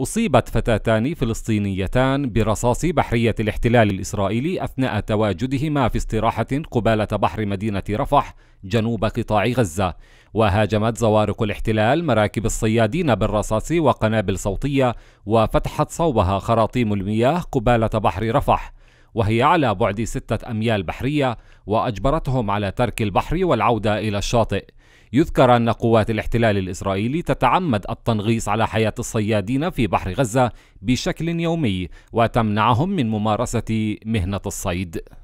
أصيبت فتاتان فلسطينيتان برصاص بحرية الاحتلال الإسرائيلي أثناء تواجدهما في استراحة قبالة بحر مدينة رفح جنوب قطاع غزة، وهاجمت زوارق الاحتلال مراكب الصيادين بالرصاص وقنابل صوتية، وفتحت صوبها خراطيم المياه قبالة بحر رفح، وهي على بعد ستة أميال بحرية، وأجبرتهم على ترك البحر والعودة إلى الشاطئ. يذكر أن قوات الاحتلال الإسرائيلي تتعمد التنغيص على حياة الصيادين في بحر غزة بشكل يومي وتمنعهم من ممارسة مهنة الصيد